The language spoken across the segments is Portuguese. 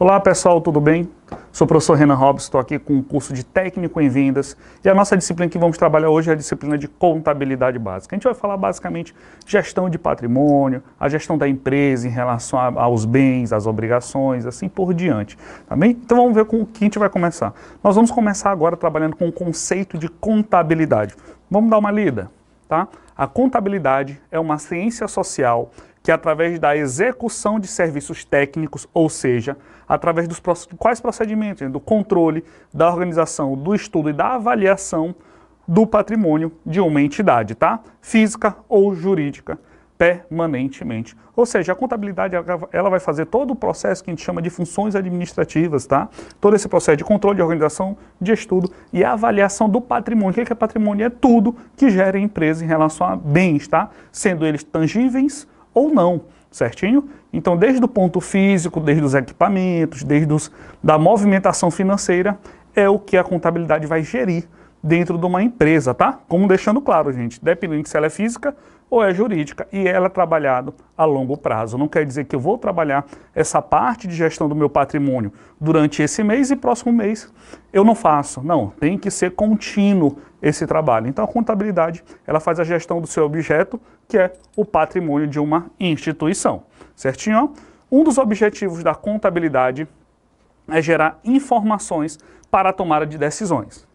Olá pessoal, tudo bem? Sou o professor Renan Robson, estou aqui com o um curso de técnico em vendas e a nossa disciplina que vamos trabalhar hoje é a disciplina de contabilidade básica. A gente vai falar basicamente gestão de patrimônio, a gestão da empresa em relação a, aos bens, às obrigações, assim por diante. Tá bem? Então vamos ver com o que a gente vai começar. Nós vamos começar agora trabalhando com o conceito de contabilidade. Vamos dar uma lida, tá? A contabilidade é uma ciência social que é através da execução de serviços técnicos, ou seja, através dos quais procedimentos, do controle, da organização, do estudo e da avaliação do patrimônio de uma entidade, tá? Física ou jurídica, permanentemente. Ou seja, a contabilidade ela vai fazer todo o processo que a gente chama de funções administrativas, tá? Todo esse processo de controle, de organização, de estudo e avaliação do patrimônio. O que é, é patrimônio? É tudo que gera a empresa em relação a bens, tá? Sendo eles tangíveis ou não, certinho? Então, desde o ponto físico, desde os equipamentos, desde os, da movimentação financeira, é o que a contabilidade vai gerir dentro de uma empresa, tá? Como deixando claro, gente, dependendo se ela é física ou é jurídica e ela é trabalhado a longo prazo. Não quer dizer que eu vou trabalhar essa parte de gestão do meu patrimônio durante esse mês e próximo mês eu não faço. Não, tem que ser contínuo esse trabalho. Então a contabilidade, ela faz a gestão do seu objeto que é o patrimônio de uma instituição, certinho? Um dos objetivos da contabilidade é gerar informações para a tomada de decisões,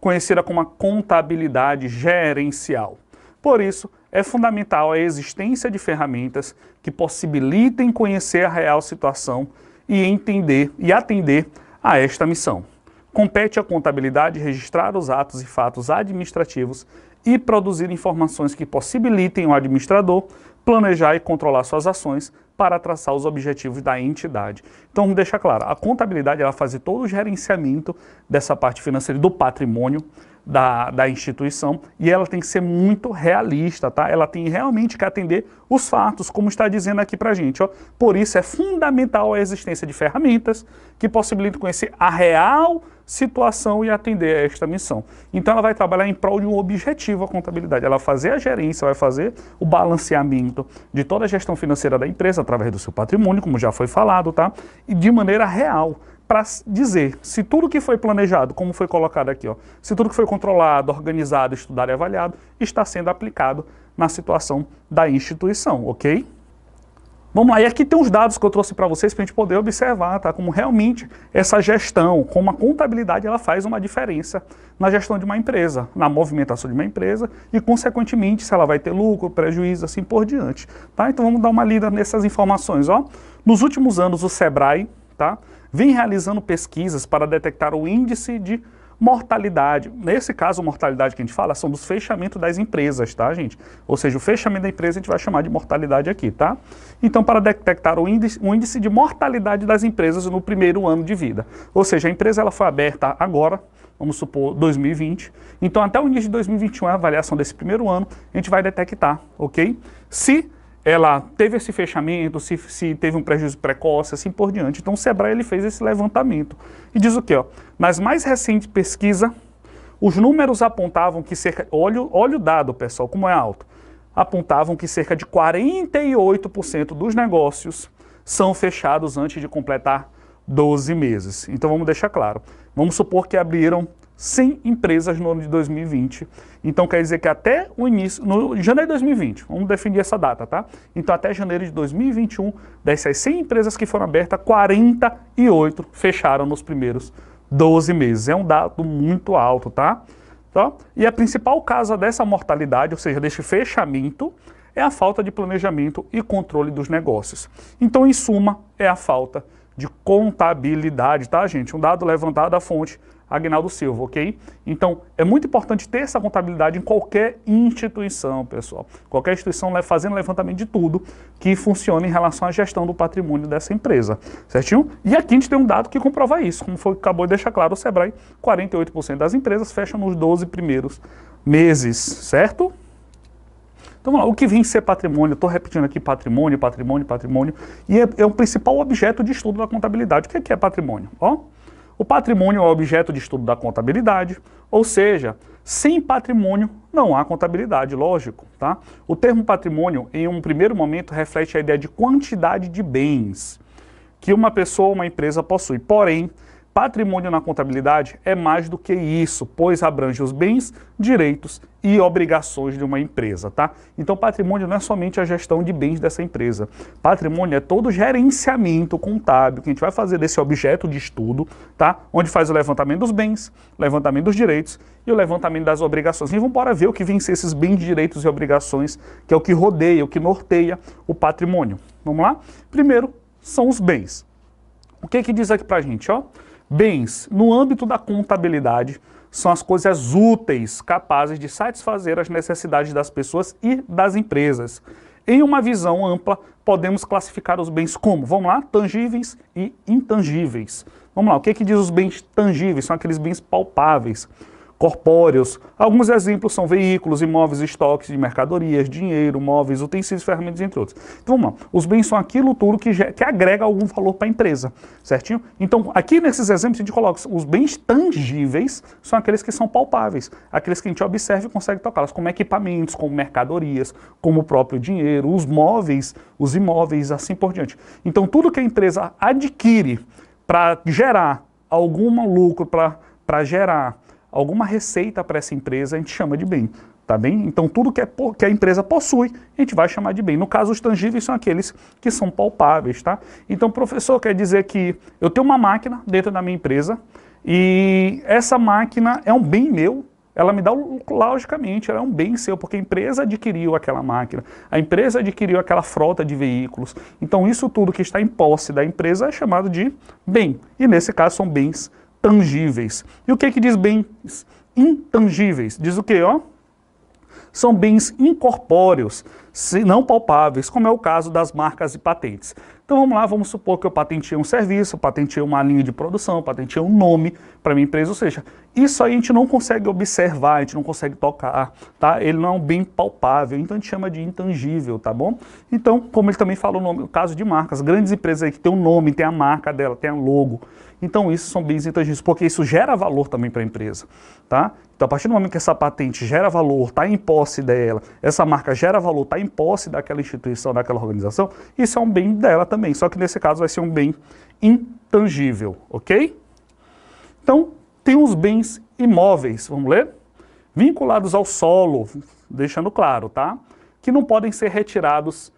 conhecida como a contabilidade gerencial. Por isso, é fundamental a existência de ferramentas que possibilitem conhecer a real situação e entender e atender a esta missão. Compete à contabilidade registrar os atos e fatos administrativos e produzir informações que possibilitem o administrador planejar e controlar suas ações para traçar os objetivos da entidade. Então, vamos deixar claro, a contabilidade ela faz todo o gerenciamento dessa parte financeira do patrimônio, da, da instituição e ela tem que ser muito realista, tá? Ela tem realmente que atender os fatos, como está dizendo aqui para gente. Ó. Por isso é fundamental a existência de ferramentas que possibilitem conhecer a real situação e atender a esta missão. Então ela vai trabalhar em prol de um objetivo a contabilidade. Ela vai fazer a gerência, vai fazer o balanceamento de toda a gestão financeira da empresa através do seu patrimônio, como já foi falado, tá? E de maneira real para dizer se tudo que foi planejado, como foi colocado aqui, ó, se tudo que foi controlado, organizado, estudado e avaliado, está sendo aplicado na situação da instituição, ok? Vamos lá, e aqui tem os dados que eu trouxe para vocês para a gente poder observar, tá? Como realmente essa gestão, como a contabilidade, ela faz uma diferença na gestão de uma empresa, na movimentação de uma empresa e, consequentemente, se ela vai ter lucro, prejuízo, assim por diante, tá? Então vamos dar uma lida nessas informações, ó. Nos últimos anos, o SEBRAE, tá? vem realizando pesquisas para detectar o índice de mortalidade. Nesse caso, mortalidade que a gente fala são dos fechamentos das empresas, tá, gente? Ou seja, o fechamento da empresa a gente vai chamar de mortalidade aqui, tá? Então, para detectar o índice, o índice de mortalidade das empresas no primeiro ano de vida. Ou seja, a empresa ela foi aberta agora, vamos supor 2020. Então, até o início de 2021, a avaliação desse primeiro ano, a gente vai detectar, ok? Se ela teve esse fechamento, se, se, teve um prejuízo precoce, assim por diante. Então o Sebrae ele fez esse levantamento. E diz o quê? Ó, nas mais recentes pesquisas, os números apontavam que cerca... Olha, olha o dado, pessoal, como é alto. Apontavam que cerca de 48% dos negócios são fechados antes de completar 12 meses. Então vamos deixar claro. Vamos supor que abriram 100 empresas no ano de 2020. Então quer dizer que até o início, no janeiro de 2020, vamos definir essa data, tá? Então até janeiro de 2021, dessas 100 empresas que foram abertas, 48 fecharam nos primeiros 12 meses. É um dado muito alto, tá? tá? E a principal causa dessa mortalidade, ou seja, deste fechamento, é a falta de planejamento e controle dos negócios. Então, em suma, é a falta de contabilidade, tá, gente? Um dado levantado da fonte Agnaldo Silva, ok? Então, é muito importante ter essa contabilidade em qualquer instituição, pessoal. Qualquer instituição fazendo levantamento de tudo que funciona em relação à gestão do patrimônio dessa empresa, certinho? E aqui a gente tem um dado que comprova isso. Como foi, acabou de deixar claro o Sebrae, 48% das empresas fecham nos 12 primeiros meses, certo? Então, vamos lá, o que vem ser patrimônio? Estou repetindo aqui patrimônio, patrimônio, patrimônio. E é, é o principal objeto de estudo da contabilidade. O que é, que é patrimônio? Ó. O patrimônio é objeto de estudo da contabilidade, ou seja, sem patrimônio não há contabilidade, lógico, tá? O termo patrimônio, em um primeiro momento, reflete a ideia de quantidade de bens que uma pessoa ou uma empresa possui. Porém, Patrimônio na contabilidade é mais do que isso, pois abrange os bens, direitos e obrigações de uma empresa, tá? Então, patrimônio não é somente a gestão de bens dessa empresa. Patrimônio é todo o gerenciamento contábil que a gente vai fazer desse objeto de estudo, tá? Onde faz o levantamento dos bens, levantamento dos direitos e o levantamento das obrigações. E vamos embora ver o que vence esses bens, direitos e obrigações, que é o que rodeia, o que norteia o patrimônio. Vamos lá? Primeiro, são os bens. O que é que diz aqui pra gente, ó? Bens, no âmbito da contabilidade, são as coisas úteis capazes de satisfazer as necessidades das pessoas e das empresas. Em uma visão ampla, podemos classificar os bens como, vamos lá, tangíveis e intangíveis. Vamos lá, o que, é que diz os bens tangíveis? São aqueles bens palpáveis corpóreos. Alguns exemplos são veículos, imóveis, estoques de mercadorias, dinheiro, móveis, utensílios, ferramentas, entre outros. Então vamos lá. Os bens são aquilo tudo que, que agrega algum valor para a empresa, certinho? Então aqui nesses exemplos a gente coloca os bens tangíveis são aqueles que são palpáveis, aqueles que a gente observa e consegue tocá-los, como equipamentos, como mercadorias, como o próprio dinheiro, os móveis, os imóveis, assim por diante. Então tudo que a empresa adquire para gerar algum lucro, para gerar alguma receita para essa empresa, a gente chama de bem. Tá bem? Então, tudo que, é, que a empresa possui, a gente vai chamar de bem. No caso, os tangíveis são aqueles que são palpáveis. Tá? Então, professor, quer dizer que eu tenho uma máquina dentro da minha empresa e essa máquina é um bem meu, ela me dá, logicamente, ela é um bem seu, porque a empresa adquiriu aquela máquina, a empresa adquiriu aquela frota de veículos. Então, isso tudo que está em posse da empresa é chamado de bem. E nesse caso, são bens tangíveis. E o que, é que diz bens intangíveis? Diz o que, ó? São bens incorpóreos, se não palpáveis, como é o caso das marcas e patentes. Então vamos lá, vamos supor que eu patentei um serviço, patentei uma linha de produção, patentei um nome para minha empresa, ou seja, isso aí a gente não consegue observar, a gente não consegue tocar, tá? Ele não é um bem palpável, então a gente chama de intangível, tá bom? Então, como ele também falou no caso de marcas, grandes empresas aí que tem um nome, tem a marca dela, tem o logo, então, isso são bens intangíveis, porque isso gera valor também para a empresa. Tá? Então, a partir do momento que essa patente gera valor, está em posse dela, essa marca gera valor, está em posse daquela instituição, daquela organização, isso é um bem dela também. Só que nesse caso vai ser um bem intangível, ok? Então, tem os bens imóveis, vamos ler? Vinculados ao solo, deixando claro, tá? Que não podem ser retirados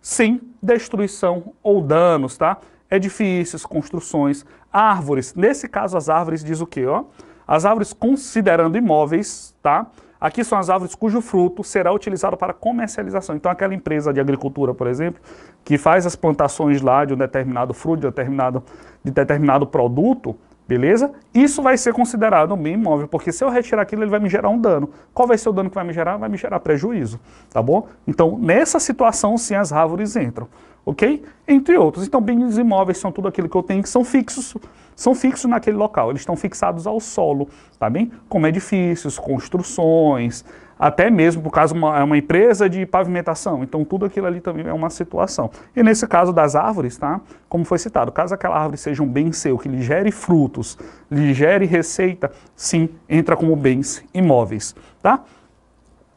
sem destruição ou danos, tá? edifícios, construções, árvores. Nesse caso, as árvores diz o quê? Ó? As árvores considerando imóveis, tá? Aqui são as árvores cujo fruto será utilizado para comercialização. Então, aquela empresa de agricultura, por exemplo, que faz as plantações lá de um determinado fruto, de, determinado, de determinado produto, Beleza? Isso vai ser considerado um bem imóvel, porque se eu retirar aquilo, ele vai me gerar um dano. Qual vai ser o dano que vai me gerar? Vai me gerar prejuízo, tá bom? Então, nessa situação, sim, as árvores entram, ok? Entre outros. Então, bens imóveis são tudo aquilo que eu tenho que são fixos, são fixos naquele local. Eles estão fixados ao solo, tá bem? Como edifícios, construções, até mesmo por causa uma, é uma empresa de pavimentação. Então tudo aquilo ali também é uma situação. E nesse caso das árvores, tá? Como foi citado, caso aquela árvore seja um bem seu, que lhe gere frutos, lhe gere receita, sim, entra como bens imóveis, tá?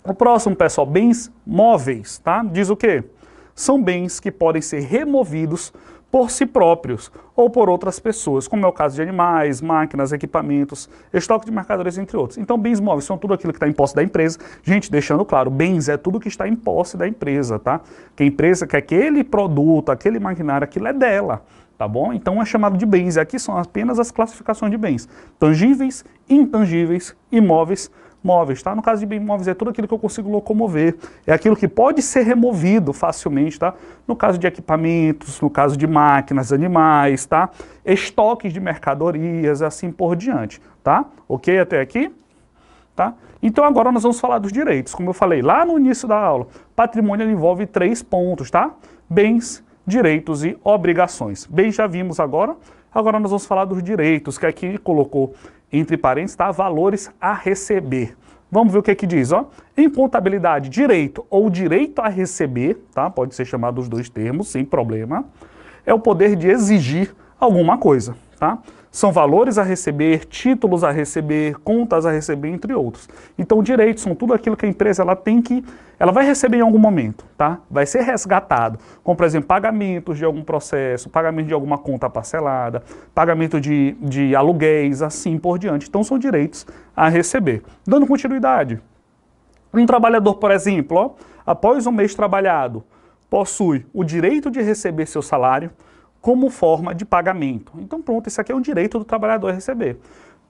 O próximo, pessoal, bens móveis, tá? Diz o quê? São bens que podem ser removidos por si próprios ou por outras pessoas, como é o caso de animais, máquinas, equipamentos, estoque de mercadorias, entre outros. Então, bens móveis são tudo aquilo que está em posse da empresa. Gente, deixando claro, bens é tudo que está em posse da empresa, tá? Que a empresa, que aquele produto, aquele maquinário, aquilo é dela, tá bom? Então é chamado de bens. E aqui são apenas as classificações de bens: tangíveis, intangíveis, imóveis, móveis, tá? No caso de bem móveis é tudo aquilo que eu consigo locomover, é aquilo que pode ser removido facilmente, tá? No caso de equipamentos, no caso de máquinas, animais, tá? Estoques de mercadorias, assim por diante, tá? OK até aqui? Tá? Então agora nós vamos falar dos direitos. Como eu falei lá no início da aula, patrimônio envolve três pontos, tá? Bens, direitos e obrigações. Bens já vimos agora, Agora nós vamos falar dos direitos, que aqui colocou entre parênteses, tá? Valores a receber. Vamos ver o que é que diz, ó. Em contabilidade, direito ou direito a receber, tá? Pode ser chamado os dois termos, sem problema. É o poder de exigir alguma coisa, tá? São valores a receber, títulos a receber, contas a receber, entre outros. Então, direitos são tudo aquilo que a empresa ela tem que, ela vai receber em algum momento, tá? Vai ser resgatado, como por exemplo pagamentos de algum processo, pagamento de alguma conta parcelada, pagamento de, de aluguéis, assim por diante. Então, são direitos a receber. Dando continuidade, um trabalhador, por exemplo, ó, após um mês trabalhado, possui o direito de receber seu salário como forma de pagamento. Então pronto, isso aqui é um direito do trabalhador receber.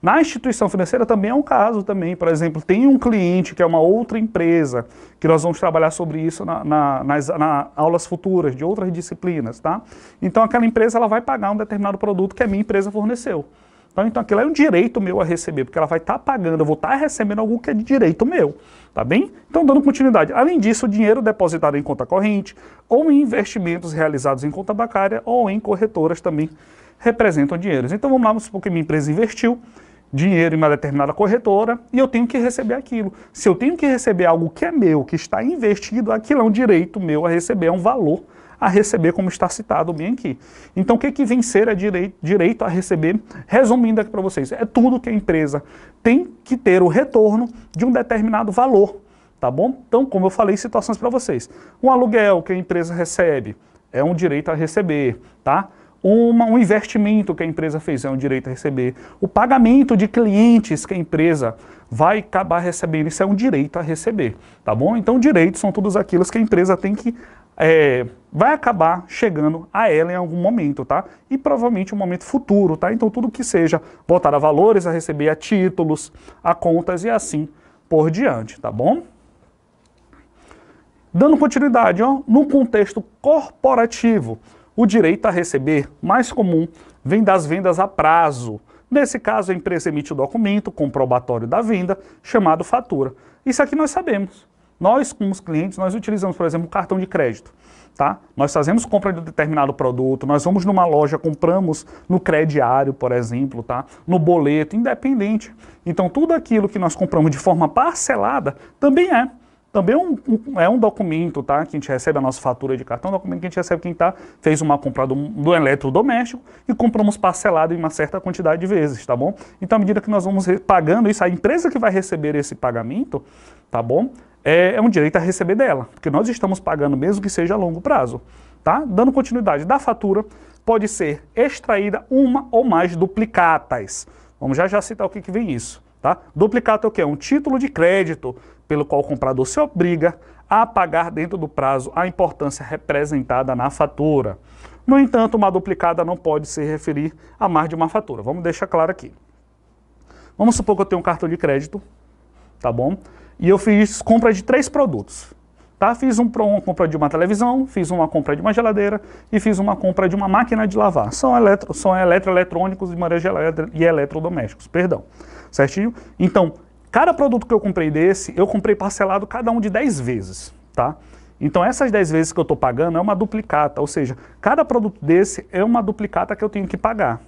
Na instituição financeira também é um caso também, por exemplo, tem um cliente que é uma outra empresa, que nós vamos trabalhar sobre isso na, na, nas na aulas futuras de outras disciplinas, tá? Então aquela empresa ela vai pagar um determinado produto que a minha empresa forneceu. Tá? Então aquilo é um direito meu a receber, porque ela vai estar tá pagando, eu vou estar tá recebendo algo que é de direito meu, tá bem? Então dando continuidade. Além disso, o dinheiro depositado em conta corrente ou em investimentos realizados em conta bancária ou em corretoras também representam dinheiros. Então vamos lá, vamos supor que minha empresa investiu dinheiro em uma determinada corretora e eu tenho que receber aquilo. Se eu tenho que receber algo que é meu, que está investido, aquilo é um direito meu a receber, é um valor a receber, como está citado bem aqui. Então, o que, que vencer é direito, direito a receber? Resumindo aqui para vocês, é tudo que a empresa tem que ter o retorno de um determinado valor, tá bom? Então, como eu falei, situações para vocês. Um aluguel que a empresa recebe é um direito a receber, tá? Uma, um investimento que a empresa fez é um direito a receber. O pagamento de clientes que a empresa vai acabar recebendo, isso é um direito a receber, tá bom? Então, direitos são todos aqueles que a empresa tem que é, vai acabar chegando a ela em algum momento, tá? E provavelmente um momento futuro, tá? Então tudo que seja voltar a valores, a receber, a títulos, a contas e assim por diante, tá bom? Dando continuidade, ó, no contexto corporativo, o direito a receber mais comum vem das vendas a prazo. Nesse caso, a empresa emite o documento comprobatório da venda, chamado fatura. Isso aqui nós sabemos. Nós, como os clientes, nós utilizamos, por exemplo, um cartão de crédito. Tá? Nós fazemos compra de um determinado produto, nós vamos numa loja, compramos no crediário, por exemplo, tá? no boleto, independente. Então, tudo aquilo que nós compramos de forma parcelada também é. Também é um, um, é um documento, tá? Que a gente recebe a nossa fatura de cartão, um documento que a gente recebe quem tá, fez uma compra do, do eletrodoméstico e compramos parcelado em uma certa quantidade de vezes, tá bom? Então, à medida que nós vamos pagando isso, a empresa que vai receber esse pagamento, tá bom? é, é um direito a receber dela, porque nós estamos pagando mesmo que seja a longo prazo. Tá? Dando continuidade da fatura, pode ser extraída uma ou mais duplicatas. Vamos já já citar o que, que vem isso. Tá? Duplicata é o que? É um título de crédito pelo qual o comprador se obriga a pagar dentro do prazo a importância representada na fatura. No entanto, uma duplicada não pode se referir a mais de uma fatura. Vamos deixar claro aqui. Vamos supor que eu tenho um cartão de crédito, tá bom? E eu fiz compra de três produtos. Tá? Fiz um, uma compra de uma televisão, fiz uma compra de uma geladeira e fiz uma compra de uma máquina de lavar. São, eletro, são eletroeletrônicos e, e eletrodomésticos, perdão. Certinho? Então, cada produto que eu comprei desse, eu comprei parcelado cada um de 10 vezes. Tá? Então, essas 10 vezes que eu estou pagando é uma duplicata, ou seja, cada produto desse é uma duplicata que eu tenho que pagar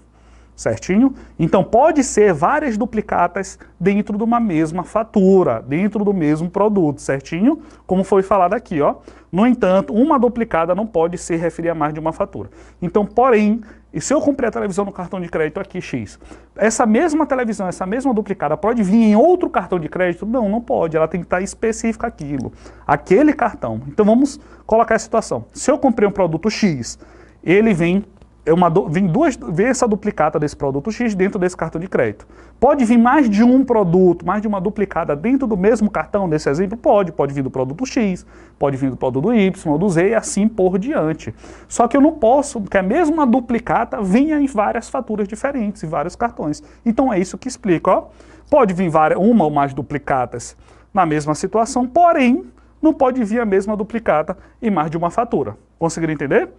certinho? Então pode ser várias duplicatas dentro de uma mesma fatura, dentro do mesmo produto, certinho? Como foi falado aqui, ó. No entanto, uma duplicada não pode se referir a mais de uma fatura. Então, porém, e se eu comprei a televisão no cartão de crédito aqui X, essa mesma televisão, essa mesma duplicada pode vir em outro cartão de crédito? Não, não pode, ela tem que estar específica aquilo, aquele cartão. Então vamos colocar a situação. Se eu comprei um produto X, ele vem é uma do, vem, duas, vem essa duplicata desse produto X dentro desse cartão de crédito. Pode vir mais de um produto, mais de uma duplicada dentro do mesmo cartão, nesse exemplo? Pode. Pode vir do produto X, pode vir do produto Y, do Z e assim por diante. Só que eu não posso porque a mesma duplicata vinha em várias faturas diferentes, em vários cartões. Então é isso que explica. Ó. Pode vir várias, uma ou mais duplicatas na mesma situação, porém, não pode vir a mesma duplicata em mais de uma fatura. Conseguiram entender?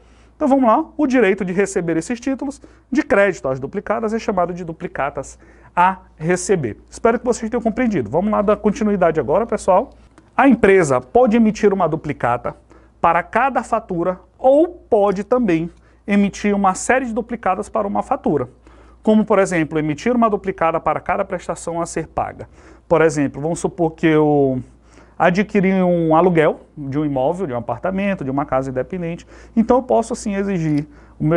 Então vamos lá, o direito de receber esses títulos de crédito às duplicadas é chamado de duplicatas a receber. Espero que vocês tenham compreendido. Vamos lá da continuidade agora, pessoal. A empresa pode emitir uma duplicata para cada fatura ou pode também emitir uma série de duplicadas para uma fatura. Como, por exemplo, emitir uma duplicada para cada prestação a ser paga. Por exemplo, vamos supor que eu adquirir um aluguel de um imóvel, de um apartamento, de uma casa independente. Então eu posso assim exigir,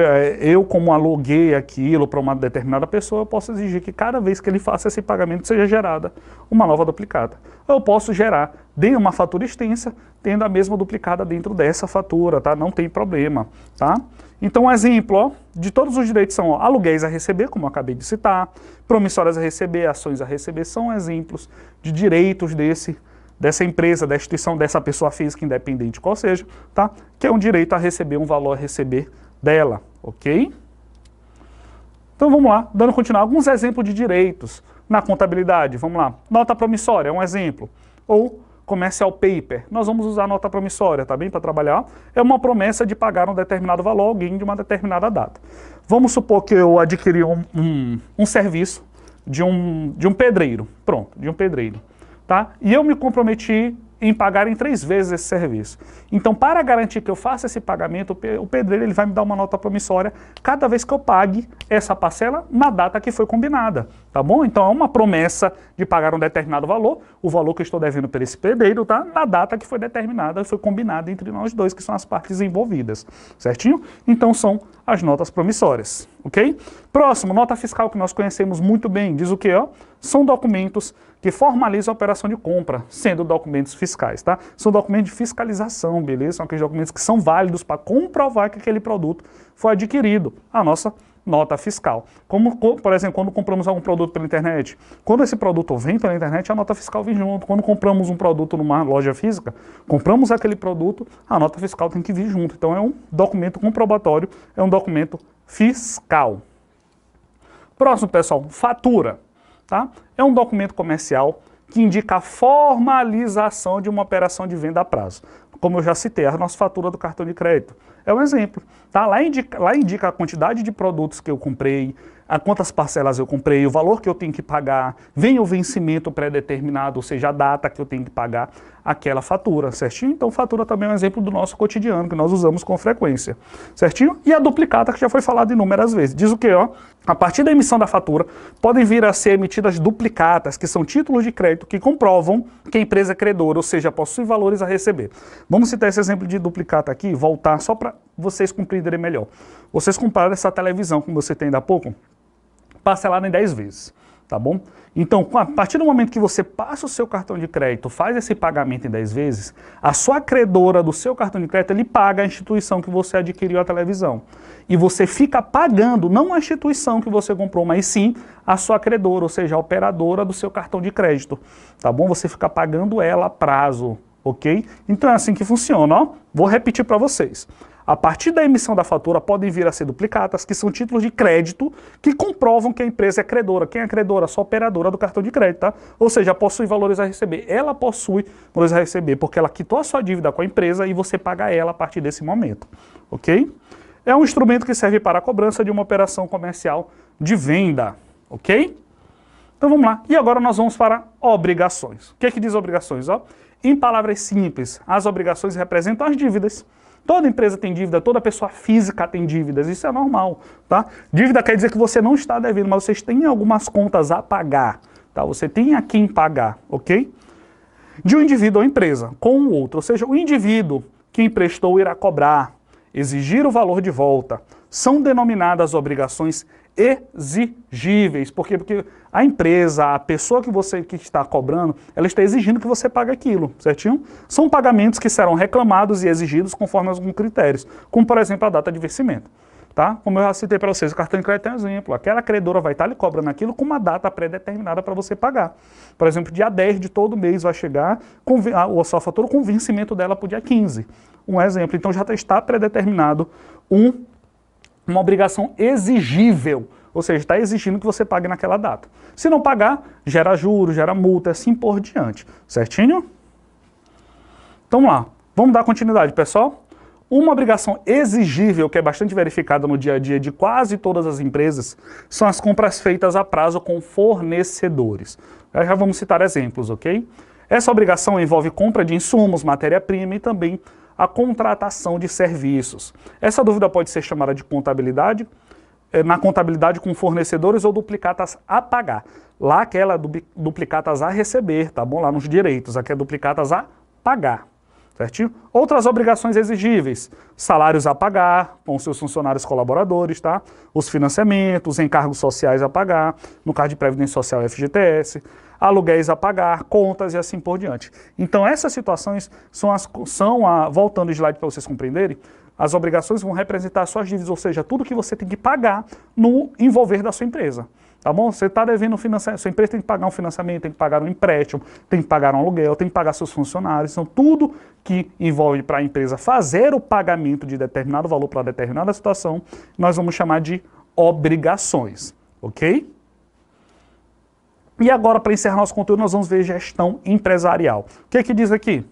é, eu como aluguei aquilo para uma determinada pessoa, eu posso exigir que cada vez que ele faça esse pagamento seja gerada uma nova duplicada. Eu posso gerar de uma fatura extensa, tendo a mesma duplicada dentro dessa fatura, tá? Não tem problema, tá? Então, um exemplo ó, de todos os direitos são ó, aluguéis a receber, como eu acabei de citar, promissórias a receber, ações a receber, são exemplos de direitos desse dessa empresa, da instituição, dessa pessoa física independente, qual seja, tá? Que é um direito a receber, um valor a receber dela, ok? Então vamos lá, dando continuar alguns exemplos de direitos na contabilidade, vamos lá. Nota promissória é um exemplo, ou comercial paper. Nós vamos usar nota promissória, tá bem? Para trabalhar, é uma promessa de pagar um determinado valor a alguém de uma determinada data. Vamos supor que eu adquiri um, um, um serviço de um, de um pedreiro, pronto, de um pedreiro tá? E eu me comprometi em pagar em três vezes esse serviço. Então, para garantir que eu faça esse pagamento, o pedreiro ele vai me dar uma nota promissória cada vez que eu pague essa parcela na data que foi combinada, tá bom? Então, é uma promessa de pagar um determinado valor o valor que eu estou devendo para esse pedreiro, tá? Na data que foi determinada, foi combinada entre nós dois, que são as partes envolvidas, certinho? Então são as notas promissórias, ok? Próximo, nota fiscal que nós conhecemos muito bem, diz o que, ó? São documentos que formalizam a operação de compra, sendo documentos fiscais, tá? São documentos de fiscalização, beleza? São aqueles documentos que são válidos para comprovar que aquele produto foi adquirido. A nossa nota fiscal. Como, por exemplo, quando compramos algum produto pela internet, quando esse produto vem pela internet, a nota fiscal vem junto. Quando compramos um produto numa loja física, compramos aquele produto, a nota fiscal tem que vir junto. Então é um documento comprobatório, é um documento fiscal. Próximo, pessoal, fatura. Tá? É um documento comercial que indica a formalização de uma operação de venda a prazo. Como eu já citei, a nossa fatura do cartão de crédito é um exemplo. Tá? Lá, indica, lá indica a quantidade de produtos que eu comprei, a quantas parcelas eu comprei, o valor que eu tenho que pagar, vem o vencimento pré-determinado, ou seja, a data que eu tenho que pagar aquela fatura, certinho? Então, fatura também é um exemplo do nosso cotidiano, que nós usamos com frequência, certinho? E a duplicata, que já foi falado inúmeras vezes. Diz o quê, ó? A partir da emissão da fatura, podem vir a ser emitidas duplicatas, que são títulos de crédito que comprovam que a empresa é credora, ou seja, possui valores a receber. Vamos citar esse exemplo de duplicata aqui, voltar só para vocês compreenderem melhor. Vocês compraram essa televisão, como você tem ainda há pouco, parcelada em 10 vezes tá bom? Então, a partir do momento que você passa o seu cartão de crédito, faz esse pagamento em 10 vezes, a sua credora do seu cartão de crédito, ele paga a instituição que você adquiriu a televisão. E você fica pagando, não a instituição que você comprou, mas sim a sua credora, ou seja, a operadora do seu cartão de crédito, tá bom? Você fica pagando ela a prazo, ok? Então é assim que funciona, ó. Vou repetir para vocês a partir da emissão da fatura, podem vir a ser duplicatas, que são títulos de crédito que comprovam que a empresa é credora. Quem é credora? Só operadora do cartão de crédito, tá? Ou seja, possui valores a receber. Ela possui valores a receber, porque ela quitou a sua dívida com a empresa e você paga ela a partir desse momento, ok? É um instrumento que serve para a cobrança de uma operação comercial de venda, ok? Então vamos lá. E agora nós vamos para obrigações. O que é que diz obrigações? Ó, em palavras simples, as obrigações representam as dívidas Toda empresa tem dívida, toda pessoa física tem dívidas, isso é normal, tá? Dívida quer dizer que você não está devendo, mas vocês têm algumas contas a pagar, tá? Você tem a quem pagar, ok? De um indivíduo ou empresa com o outro, ou seja, o indivíduo que emprestou irá cobrar, exigir o valor de volta, são denominadas obrigações exigíveis, porque, porque a empresa, a pessoa que você que está cobrando, ela está exigindo que você pague aquilo, certinho? São pagamentos que serão reclamados e exigidos conforme alguns critérios, como por exemplo a data de vencimento. Tá? Como eu já citei para vocês, o cartão de crédito é um exemplo. Aquela credora vai estar lhe cobrando aquilo com uma data pré-determinada para você pagar. Por exemplo, dia 10 de todo mês vai chegar com, a, a sua fatura com vencimento dela para o dia 15. Um exemplo. Então já tá, está pré-determinado um uma obrigação exigível, ou seja, está exigindo que você pague naquela data. Se não pagar, gera juros, gera multa, assim por diante. Certinho? Então vamos lá, vamos dar continuidade, pessoal? Uma obrigação exigível, que é bastante verificada no dia a dia de quase todas as empresas, são as compras feitas a prazo com fornecedores. Já vamos citar exemplos, ok? Essa obrigação envolve compra de insumos, matéria-prima e também a contratação de serviços. Essa dúvida pode ser chamada de contabilidade, eh, na contabilidade com fornecedores ou duplicatas a pagar. Lá aquela duplicatas a receber, tá bom? Lá nos direitos, aqui é duplicatas a pagar certinho? Outras obrigações exigíveis, salários a pagar com seus funcionários colaboradores, tá? Os financiamentos, encargos sociais a pagar, no caso de Previdência Social FGTS, aluguéis a pagar, contas e assim por diante. Então essas situações são as, são a, voltando o slide para vocês compreenderem, as obrigações vão representar suas dívidas, ou seja, tudo que você tem que pagar no envolver da sua empresa. Tá bom? Você está devendo um financiamento, sua empresa tem que pagar um financiamento, tem que pagar um empréstimo, tem que pagar um aluguel, tem que pagar seus funcionários. Então, tudo que envolve para a empresa fazer o pagamento de determinado valor para determinada situação, nós vamos chamar de obrigações, ok? E agora, para encerrar nosso conteúdo, nós vamos ver gestão empresarial. O que é que diz aqui?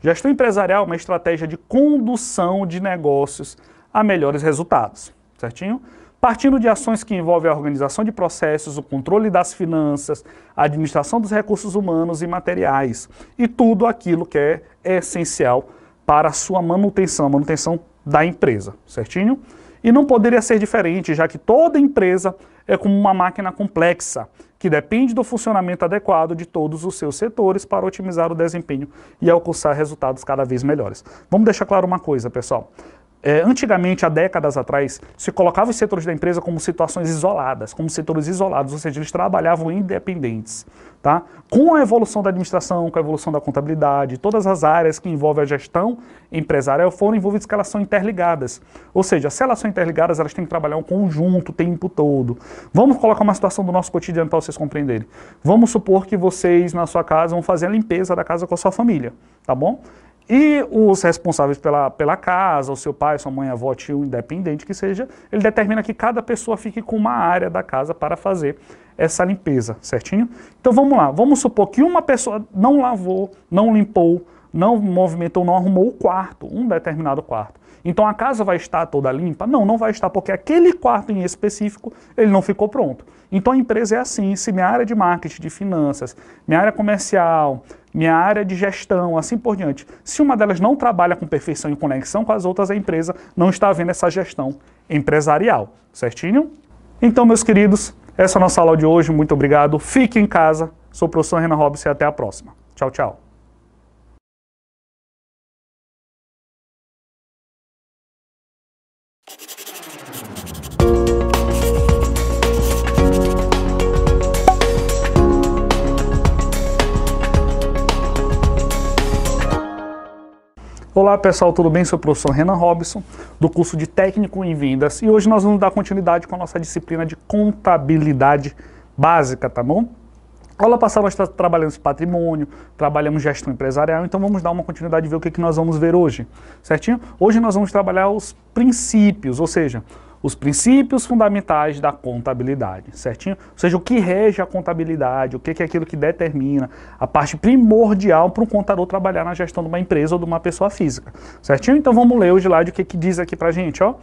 Gestão empresarial é uma estratégia de condução de negócios a melhores resultados, certinho? partindo de ações que envolvem a organização de processos, o controle das finanças, a administração dos recursos humanos e materiais, e tudo aquilo que é, essencial para a sua manutenção, a manutenção da empresa, certinho? E não poderia ser diferente, já que toda empresa é como uma máquina complexa, que depende do funcionamento adequado de todos os seus setores para otimizar o desempenho e alcançar resultados cada vez melhores. Vamos deixar claro uma coisa, pessoal. É, antigamente, há décadas atrás, se colocava os setores da empresa como situações isoladas, como setores isolados, ou seja, eles trabalhavam independentes. Tá? Com a evolução da administração, com a evolução da contabilidade, todas as áreas que envolvem a gestão empresarial foram envolvidas que elas são interligadas. Ou seja, se elas são interligadas, elas têm que trabalhar um conjunto o tempo todo. Vamos colocar uma situação do nosso cotidiano para vocês compreenderem. Vamos supor que vocês, na sua casa, vão fazer a limpeza da casa com a sua família, tá bom? E os responsáveis pela, pela casa, o seu pai, sua mãe, avó, tio, independente que seja, ele determina que cada pessoa fique com uma área da casa para fazer essa limpeza, certinho? Então vamos lá, vamos supor que uma pessoa não lavou, não limpou, não movimentou, não arrumou o quarto, um determinado quarto. Então a casa vai estar toda limpa? Não, não vai estar, porque aquele quarto em específico ele não ficou pronto. Então a empresa é assim, se minha área de marketing, de finanças, minha área comercial, minha área de gestão, assim por diante, se uma delas não trabalha com perfeição e conexão com as outras, a empresa não está vendo essa gestão empresarial, certinho? Então, meus queridos, essa é a nossa aula de hoje, muito obrigado, fique em casa, sou o professor Renan Robson e até a próxima. Tchau, tchau. Olá pessoal, tudo bem? Sou o professor Renan Robson, do curso de Técnico em Vendas, e hoje nós vamos dar continuidade com a nossa disciplina de contabilidade básica, tá bom? Aula passada nós trabalhamos patrimônio, trabalhamos gestão empresarial, então vamos dar uma continuidade e ver o que, que nós vamos ver hoje, certinho? Hoje nós vamos trabalhar os princípios, ou seja, os princípios fundamentais da contabilidade, certinho? Ou seja, o que rege a contabilidade, o que é aquilo que determina a parte primordial para um contador trabalhar na gestão de uma empresa ou de uma pessoa física, certinho? Então vamos ler o slide o que, que diz aqui para gente, ó.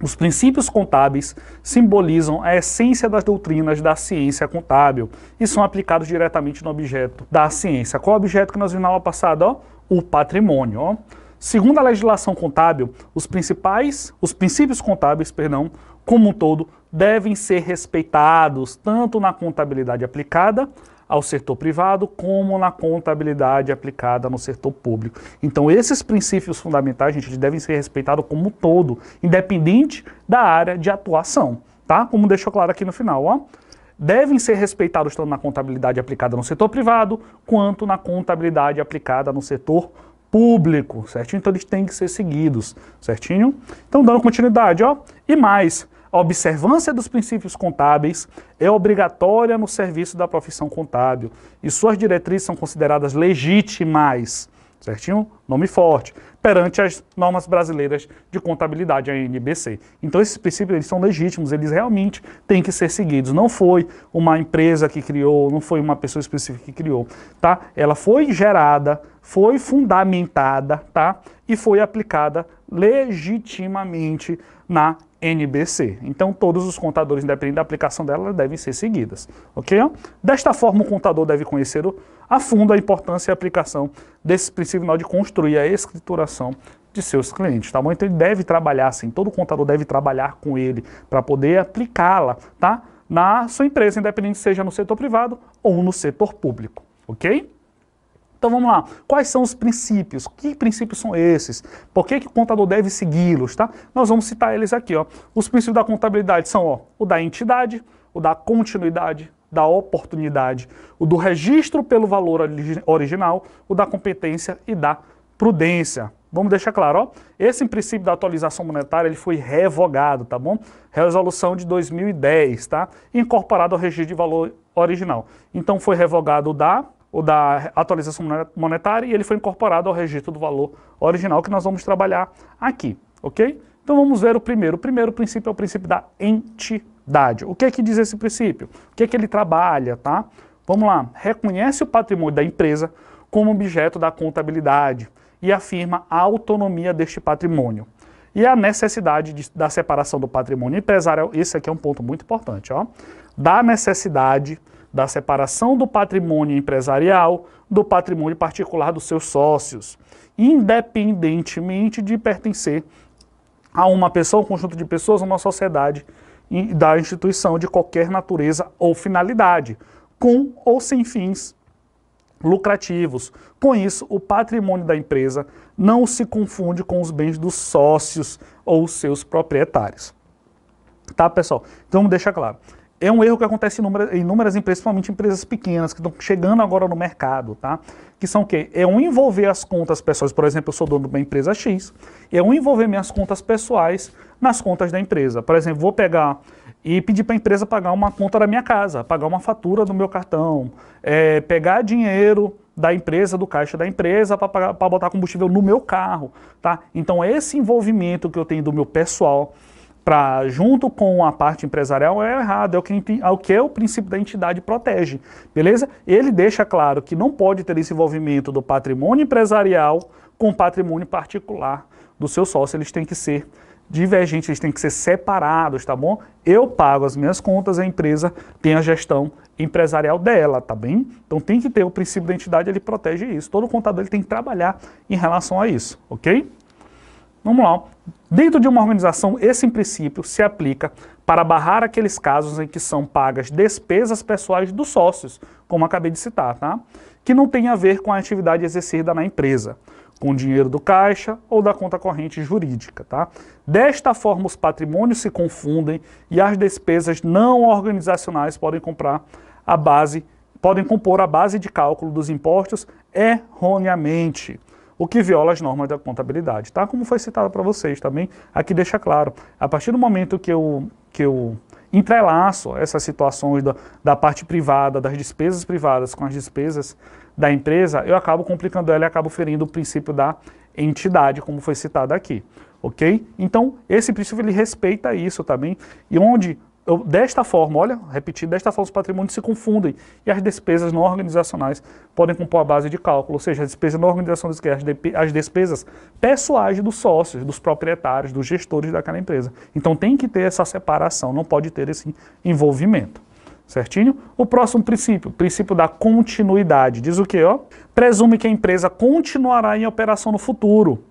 Os princípios contábeis simbolizam a essência das doutrinas da ciência contábil e são aplicados diretamente no objeto da ciência. Qual é o objeto que nós vimos na aula passada? Ó? O patrimônio. Ó. Segundo a legislação contábil, os principais, os princípios contábeis, perdão, como um todo, devem ser respeitados tanto na contabilidade aplicada ao setor privado como na contabilidade aplicada no setor público. Então, esses princípios fundamentais, gente, devem ser respeitados como um todo, independente da área de atuação, tá? Como deixou claro aqui no final, ó. Devem ser respeitados tanto na contabilidade aplicada no setor privado quanto na contabilidade aplicada no setor público público, certinho? Então eles têm que ser seguidos, certinho? Então, dando continuidade, ó. E mais, a observância dos princípios contábeis é obrigatória no serviço da profissão contábil e suas diretrizes são consideradas legítimas, certinho? Nome forte perante as normas brasileiras de contabilidade, a NBC. Então esses princípios eles são legítimos, eles realmente têm que ser seguidos. Não foi uma empresa que criou, não foi uma pessoa específica que criou, tá? Ela foi gerada, foi fundamentada, tá? E foi aplicada legitimamente na NBC. Então, todos os contadores, independente da aplicação dela, devem ser seguidas. Ok? Desta forma, o contador deve conhecer a fundo a importância e a aplicação desse princípio na de construir a escrituração de seus clientes, tá bom? Então, ele deve trabalhar assim, todo contador deve trabalhar com ele para poder aplicá-la, tá? Na sua empresa, independente seja no setor privado ou no setor público, ok? Então vamos lá. Quais são os princípios? Que princípios são esses? Por que, que o contador deve segui-los? Tá? Nós vamos citar eles aqui. Ó. Os princípios da contabilidade são ó, o da entidade, o da continuidade, da oportunidade, o do registro pelo valor original, o da competência e da prudência. Vamos deixar claro, ó, esse princípio da atualização monetária ele foi revogado, tá bom? Resolução de 2010, tá? Incorporado ao registro de valor original. Então foi revogado o da o da atualização monetária e ele foi incorporado ao registro do valor original que nós vamos trabalhar aqui, ok? Então vamos ver o primeiro. O primeiro princípio é o princípio da entidade. O que é que diz esse princípio? O que é que ele trabalha, tá? Vamos lá. Reconhece o patrimônio da empresa como objeto da contabilidade e afirma a autonomia deste patrimônio. E a necessidade de, da separação do patrimônio empresarial, esse aqui é um ponto muito importante, ó. Da necessidade da separação do patrimônio empresarial do patrimônio particular dos seus sócios, independentemente de pertencer a uma pessoa, um conjunto de pessoas, uma sociedade da instituição de qualquer natureza ou finalidade, com ou sem fins lucrativos. Com isso, o patrimônio da empresa não se confunde com os bens dos sócios ou seus proprietários. Tá, pessoal? Então, deixa claro é um erro que acontece em inúmeras, empresas, principalmente empresas pequenas, que estão chegando agora no mercado, tá? Que são o quê? É um envolver as contas pessoais, por exemplo, eu sou dono de uma empresa X, é um envolver minhas contas pessoais nas contas da empresa. Por exemplo, vou pegar e pedir para a empresa pagar uma conta da minha casa, pagar uma fatura do meu cartão, é, pegar dinheiro da empresa, do caixa da empresa, para botar combustível no meu carro, tá? Então, é esse envolvimento que eu tenho do meu pessoal, para junto com a parte empresarial é errado, é o, que, é o que é o princípio da entidade protege, beleza? Ele deixa claro que não pode ter esse envolvimento do patrimônio empresarial com o patrimônio particular do seu sócio, eles têm que ser divergentes, eles têm que ser separados, tá bom? Eu pago as minhas contas, a empresa tem a gestão empresarial dela, tá bem? Então tem que ter o princípio da entidade, ele protege isso. Todo contador ele tem que trabalhar em relação a isso, ok? Vamos lá. Dentro de uma organização, esse em princípio se aplica para barrar aqueles casos em que são pagas despesas pessoais dos sócios, como acabei de citar, tá? que não tem a ver com a atividade exercida na empresa, com o dinheiro do caixa ou da conta corrente jurídica. Tá? Desta forma, os patrimônios se confundem e as despesas não organizacionais podem comprar a base, podem compor a base de cálculo dos impostos erroneamente o que viola as normas da contabilidade, tá? Como foi citado para vocês também, aqui deixa claro, a partir do momento que eu, que eu entrelaço essas situações da, da parte privada, das despesas privadas com as despesas da empresa, eu acabo complicando ela e acabo ferindo o princípio da entidade, como foi citado aqui, ok? Então, esse princípio ele respeita isso também, e onde eu, desta forma, olha, repetir, desta forma os patrimônios se confundem e as despesas não organizacionais podem compor a base de cálculo, ou seja, as despesas não organizacionais, é as despesas pessoais dos sócios, dos proprietários, dos gestores daquela empresa. Então tem que ter essa separação, não pode ter esse envolvimento. Certinho? O próximo princípio, princípio da continuidade, diz o quê, ó? Presume que a empresa continuará em operação no futuro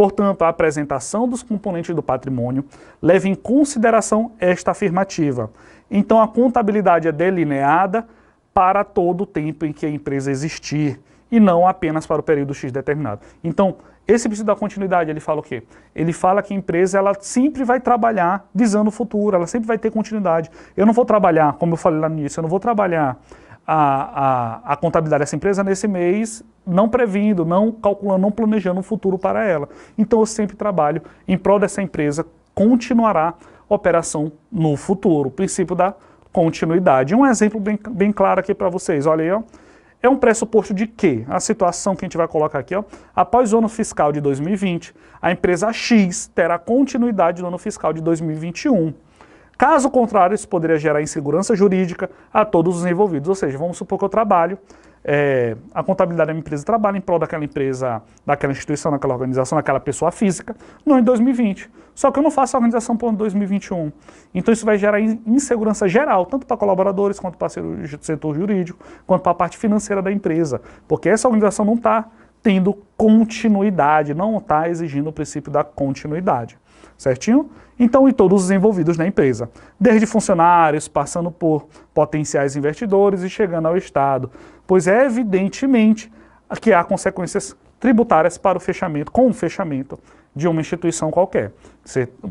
Portanto, a apresentação dos componentes do patrimônio leva em consideração esta afirmativa. Então, a contabilidade é delineada para todo o tempo em que a empresa existir e não apenas para o período X determinado. Então, esse princípio da continuidade, ele fala o quê? Ele fala que a empresa ela sempre vai trabalhar visando o futuro, ela sempre vai ter continuidade. Eu não vou trabalhar, como eu falei lá no início, eu não vou trabalhar a, a, a contabilidade dessa empresa nesse mês não previndo, não calculando, não planejando um futuro para ela. Então eu sempre trabalho em prol dessa empresa, continuará a operação no futuro. O princípio da continuidade. Um exemplo bem, bem claro aqui para vocês, olha aí, ó. É um pressuposto de que a situação que a gente vai colocar aqui, ó, após o ano fiscal de 2020, a empresa X terá continuidade no ano fiscal de 2021. Caso contrário, isso poderia gerar insegurança jurídica a todos os envolvidos. Ou seja, vamos supor que eu trabalho é, a contabilidade da minha empresa trabalha em prol daquela empresa, daquela instituição, daquela organização, daquela pessoa física, no em 2020. Só que eu não faço a organização para 2021. Então isso vai gerar insegurança geral, tanto para colaboradores, quanto para o setor jurídico, quanto para a parte financeira da empresa. Porque essa organização não está tendo continuidade, não está exigindo o princípio da continuidade certinho? Então, e todos os envolvidos na empresa, desde funcionários, passando por potenciais investidores e chegando ao Estado, pois é evidentemente que há consequências tributárias para o fechamento, com o fechamento de uma instituição qualquer,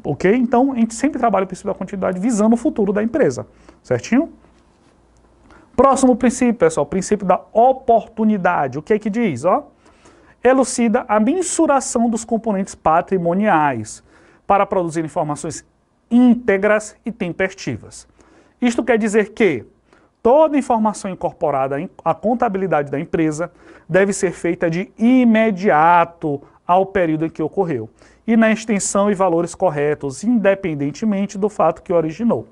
ok? Então, a gente sempre trabalha o princípio da continuidade visando o futuro da empresa, certinho? Próximo princípio, pessoal, o princípio da oportunidade. O que é que diz, ó? Elucida a mensuração dos componentes patrimoniais para produzir informações íntegras e tempestivas. Isto quer dizer que toda informação incorporada à contabilidade da empresa deve ser feita de imediato ao período em que ocorreu e na extensão e valores corretos, independentemente do fato que originou.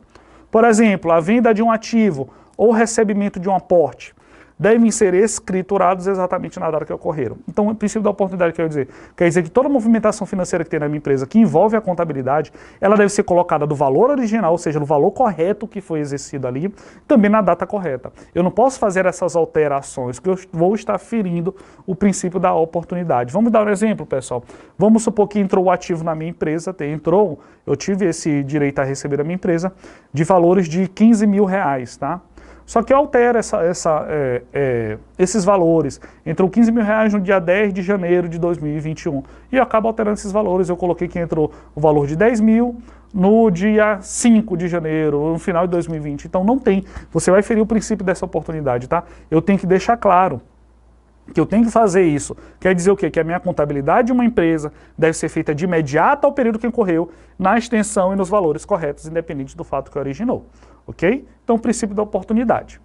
Por exemplo, a venda de um ativo ou recebimento de um aporte devem ser escriturados exatamente na data que ocorreram. Então, o princípio da oportunidade quer dizer, quer dizer que toda movimentação financeira que tem na minha empresa que envolve a contabilidade, ela deve ser colocada do valor original, ou seja, do valor correto que foi exercido ali, também na data correta. Eu não posso fazer essas alterações que eu vou estar ferindo o princípio da oportunidade. Vamos dar um exemplo, pessoal. Vamos supor que entrou o ativo na minha empresa, entrou, eu tive esse direito a receber da minha empresa de valores de 15 mil reais, tá? Só que altera essa, essa, é, é, esses valores. Entrou 15 mil reais no dia 10 de janeiro de 2021. E acaba alterando esses valores. Eu coloquei que entrou o valor de 10 mil no dia 5 de janeiro, no final de 2020. Então não tem. Você vai ferir o princípio dessa oportunidade, tá? Eu tenho que deixar claro que eu tenho que fazer isso. Quer dizer o quê? Que a minha contabilidade de uma empresa deve ser feita de imediato ao período que ocorreu, na extensão e nos valores corretos, independente do fato que originou ok? Então, o princípio da oportunidade.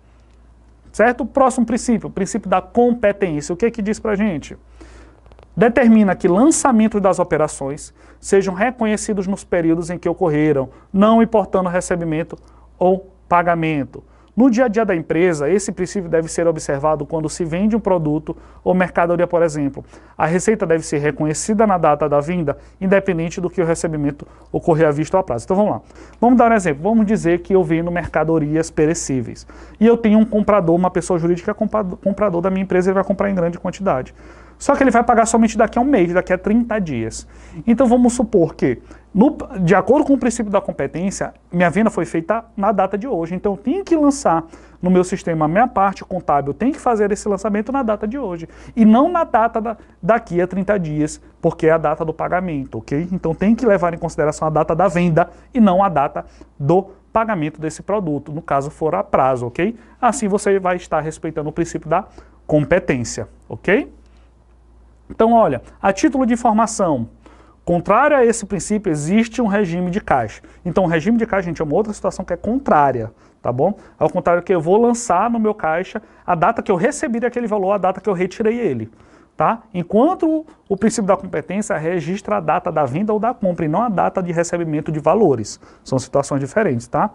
Certo? O próximo princípio, o princípio da competência. O que é que diz para a gente? Determina que lançamentos das operações sejam reconhecidos nos períodos em que ocorreram, não importando recebimento ou pagamento. No dia a dia da empresa, esse princípio deve ser observado quando se vende um produto ou mercadoria, por exemplo. A receita deve ser reconhecida na data da vinda, independente do que o recebimento ocorrer à vista ou a prazo. Então vamos lá. Vamos dar um exemplo. Vamos dizer que eu vendo mercadorias perecíveis e eu tenho um comprador, uma pessoa jurídica comprador da minha empresa, ele vai comprar em grande quantidade. Só que ele vai pagar somente daqui a um mês, daqui a 30 dias. Então vamos supor que, no, de acordo com o princípio da competência, minha venda foi feita na data de hoje. Então eu tenho que lançar no meu sistema a minha parte contábil, tem que fazer esse lançamento na data de hoje. E não na data da, daqui a 30 dias, porque é a data do pagamento, ok? Então tem que levar em consideração a data da venda e não a data do pagamento pagamento desse produto, no caso for a prazo, ok? Assim você vai estar respeitando o princípio da competência, ok? Então, olha, a título de informação, contrário a esse princípio, existe um regime de caixa. Então, o regime de caixa, gente, é uma outra situação que é contrária, tá bom? Ao contrário que eu vou lançar no meu caixa a data que eu recebi aquele valor, a data que eu retirei ele. Tá? Enquanto o princípio da competência registra a data da venda ou da compra e não a data de recebimento de valores. São situações diferentes, tá?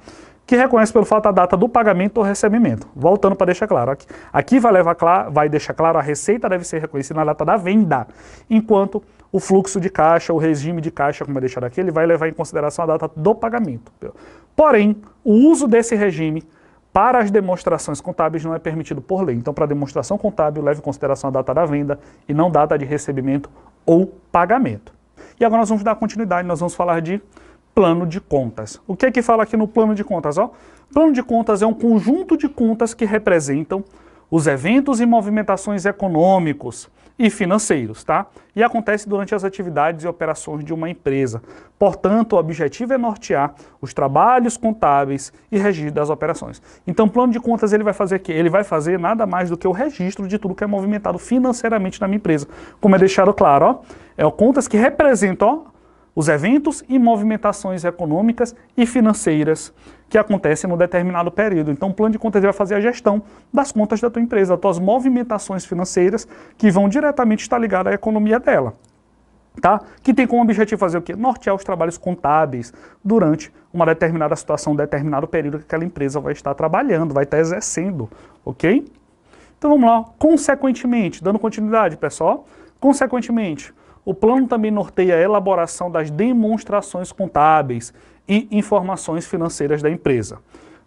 que reconhece pelo fato a data do pagamento ou recebimento. Voltando para deixar claro, aqui, aqui vai, levar, vai deixar claro a receita deve ser reconhecida na data da venda, enquanto o fluxo de caixa, o regime de caixa, como é deixado aqui, ele vai levar em consideração a data do pagamento. Porém, o uso desse regime para as demonstrações contábeis não é permitido por lei. Então, para demonstração contábil, leve em consideração a data da venda e não data de recebimento ou pagamento. E agora nós vamos dar continuidade, nós vamos falar de plano de contas. O que é que fala aqui no plano de contas? Ó? Plano de contas é um conjunto de contas que representam os eventos e movimentações econômicos e financeiros, tá? E acontece durante as atividades e operações de uma empresa. Portanto, o objetivo é nortear os trabalhos contábeis e registro das operações. Então, o plano de contas ele vai fazer que ele vai fazer nada mais do que o registro de tudo que é movimentado financeiramente na minha empresa. Como é deixado claro, ó, é o contas que representam ó, os eventos e movimentações econômicas e financeiras que acontecem no determinado período. Então, o plano de contas vai fazer a gestão das contas da tua empresa, das tuas movimentações financeiras que vão diretamente estar ligadas à economia dela. Tá? Que tem como objetivo fazer o quê? Nortear os trabalhos contábeis durante uma determinada situação, um determinado período que aquela empresa vai estar trabalhando, vai estar exercendo, ok? Então vamos lá. Consequentemente, dando continuidade, pessoal, consequentemente, o plano também norteia a elaboração das demonstrações contábeis e informações financeiras da empresa.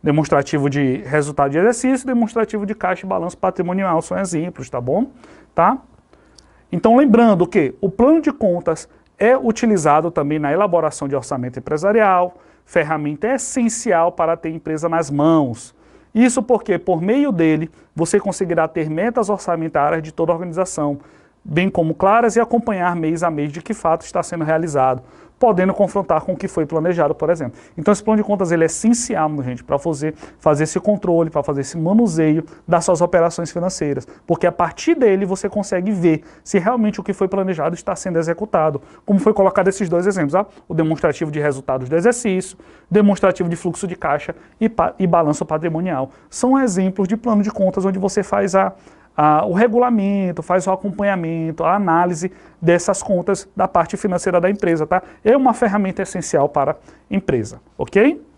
Demonstrativo de resultado de exercício, demonstrativo de caixa e balanço patrimonial são exemplos, tá bom? Tá? Então, lembrando que o plano de contas é utilizado também na elaboração de orçamento empresarial, ferramenta essencial para ter empresa nas mãos. Isso porque, por meio dele, você conseguirá ter metas orçamentárias de toda a organização, bem como claras, e acompanhar mês a mês de que fato está sendo realizado, podendo confrontar com o que foi planejado, por exemplo. Então, esse plano de contas ele é essencial, gente, para fazer, fazer esse controle, para fazer esse manuseio das suas operações financeiras, porque a partir dele você consegue ver se realmente o que foi planejado está sendo executado, como foi colocado esses dois exemplos, ah, o demonstrativo de resultados do exercício, demonstrativo de fluxo de caixa e, e balanço patrimonial. São exemplos de plano de contas onde você faz a o regulamento, faz o acompanhamento, a análise dessas contas da parte financeira da empresa, tá? É uma ferramenta essencial para a empresa, ok?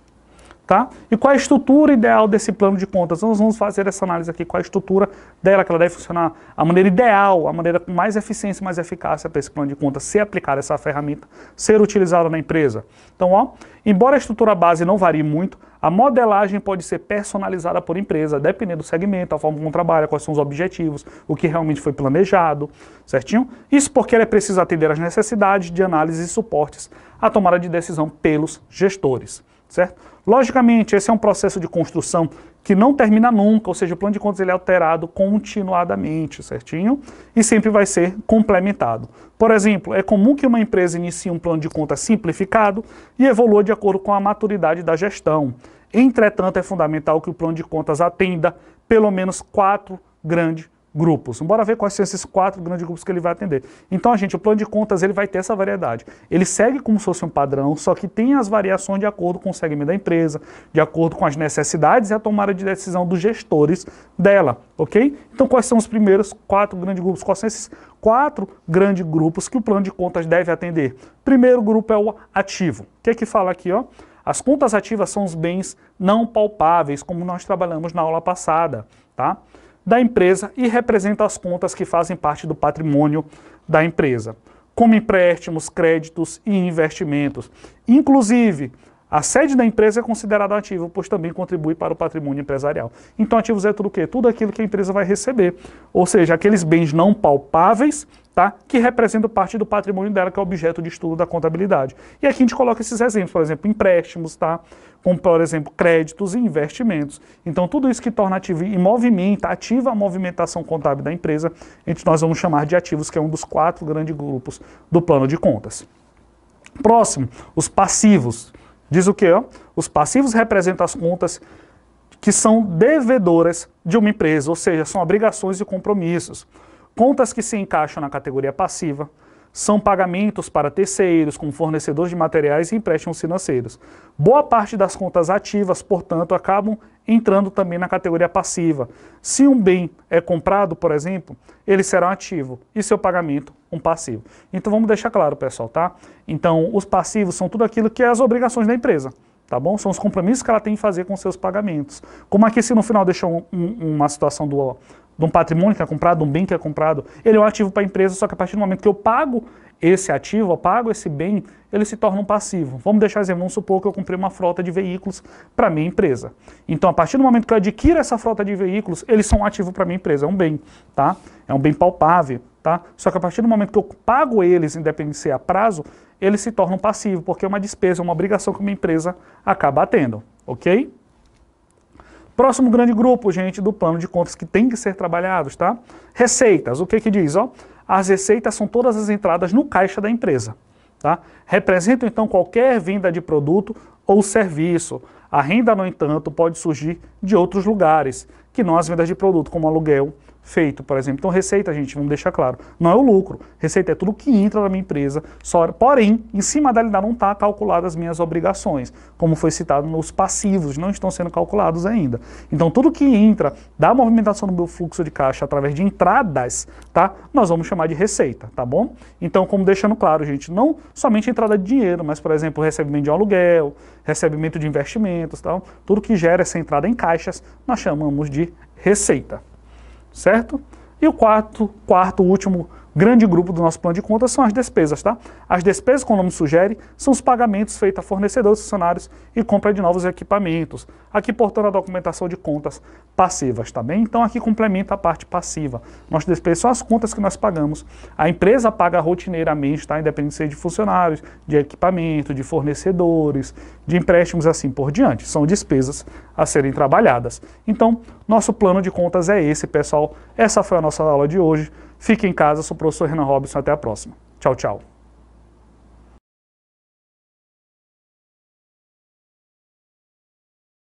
Tá? E qual é a estrutura ideal desse plano de contas? Nós vamos fazer essa análise aqui, qual é a estrutura dela, que ela deve funcionar, a maneira ideal, a maneira com mais eficiência e mais eficácia para esse plano de contas ser aplicada essa ferramenta, ser utilizada na empresa. Então, ó, embora a estrutura base não varie muito, a modelagem pode ser personalizada por empresa, dependendo do segmento, a forma como trabalha, quais são os objetivos, o que realmente foi planejado, certinho? Isso porque ela precisa atender às necessidades de análise e suportes à tomada de decisão pelos gestores certo? Logicamente, esse é um processo de construção que não termina nunca, ou seja, o plano de contas ele é alterado continuadamente, certinho? E sempre vai ser complementado. Por exemplo, é comum que uma empresa inicie um plano de contas simplificado e evolua de acordo com a maturidade da gestão. Entretanto, é fundamental que o plano de contas atenda pelo menos quatro grandes grupos. Bora ver quais são esses quatro grandes grupos que ele vai atender. Então, a gente, o plano de contas, ele vai ter essa variedade. Ele segue como se fosse um padrão, só que tem as variações de acordo com o segmento da empresa, de acordo com as necessidades e a tomada de decisão dos gestores dela, ok? Então, quais são os primeiros quatro grandes grupos? Quais são esses quatro grandes grupos que o plano de contas deve atender? Primeiro grupo é o ativo. O que é que fala aqui, ó? As contas ativas são os bens não palpáveis, como nós trabalhamos na aula passada, tá? da empresa e representa as contas que fazem parte do patrimônio da empresa, como empréstimos, créditos e investimentos. Inclusive, a sede da empresa é considerada ativo, pois também contribui para o patrimônio empresarial. Então, ativos é tudo o quê? Tudo aquilo que a empresa vai receber, ou seja, aqueles bens não palpáveis tá? que representam parte do patrimônio dela, que é objeto de estudo da contabilidade. E aqui a gente coloca esses exemplos, por exemplo, empréstimos, tá? como por exemplo créditos e investimentos. Então tudo isso que torna ativo e movimenta, ativa a movimentação contábil da empresa, gente, nós vamos chamar de ativos, que é um dos quatro grandes grupos do plano de contas. Próximo, os passivos. Diz o que? Os passivos representam as contas que são devedoras de uma empresa, ou seja, são obrigações e compromissos. Contas que se encaixam na categoria passiva são pagamentos para terceiros, com fornecedores de materiais e empréstimos financeiros. Boa parte das contas ativas, portanto, acabam entrando também na categoria passiva. Se um bem é comprado, por exemplo, ele será um ativo e seu pagamento um passivo. Então vamos deixar claro, pessoal, tá? Então, os passivos são tudo aquilo que é as obrigações da empresa tá bom? São os compromissos que ela tem que fazer com seus pagamentos. Como aqui se no final deixou um, um, uma situação do de um patrimônio que é comprado, de um bem que é comprado, ele é um ativo para a empresa, só que a partir do momento que eu pago esse ativo, eu pago esse bem, ele se torna um passivo. Vamos deixar exemplo, assim, vamos supor que eu comprei uma frota de veículos para minha empresa. Então, a partir do momento que eu adquiro essa frota de veículos, eles são um ativo para minha empresa, é um bem, tá? É um bem palpável, tá? Só que a partir do momento que eu pago eles, independente se é a prazo, eles se tornam um passivo, porque é uma despesa, é uma obrigação que uma empresa acaba tendo, ok? Próximo grande grupo, gente, do plano de contas que tem que ser trabalhados, tá? Receitas. O que que diz, ó? As receitas são todas as entradas no caixa da empresa, tá? Representam então qualquer venda de produto ou serviço. A renda, no entanto, pode surgir de outros lugares, que não as vendas de produto, como aluguel, feito, por exemplo. Então, receita, gente, vamos deixar claro, não é o lucro. Receita é tudo que entra na minha empresa. Só, porém, em cima dela ainda não está calculadas as minhas obrigações, como foi citado nos passivos, não estão sendo calculados ainda. Então, tudo que entra da movimentação do meu fluxo de caixa através de entradas, tá? Nós vamos chamar de receita, tá bom? Então, como deixando claro, gente, não somente entrada de dinheiro, mas, por exemplo, recebimento de um aluguel, recebimento de investimentos, tal, tá? tudo que gera essa entrada em caixas, nós chamamos de receita certo? E o quarto, quarto, último grande grupo do nosso plano de contas são as despesas, tá? As despesas, como o nome sugere, são os pagamentos feitos a fornecedores, funcionários e compra de novos equipamentos. Aqui, portanto, a documentação de contas passivas, tá bem? Então, aqui complementa a parte passiva. Nossas despesas são as contas que nós pagamos. A empresa paga rotineiramente, tá? Independente ser de funcionários, de equipamento, de fornecedores, de empréstimos, assim por diante. São despesas a serem trabalhadas. Então, nosso plano de contas é esse, pessoal. Essa foi a nossa aula de hoje. Fique em casa, sou o professor Renan Robson, até a próxima. Tchau, tchau.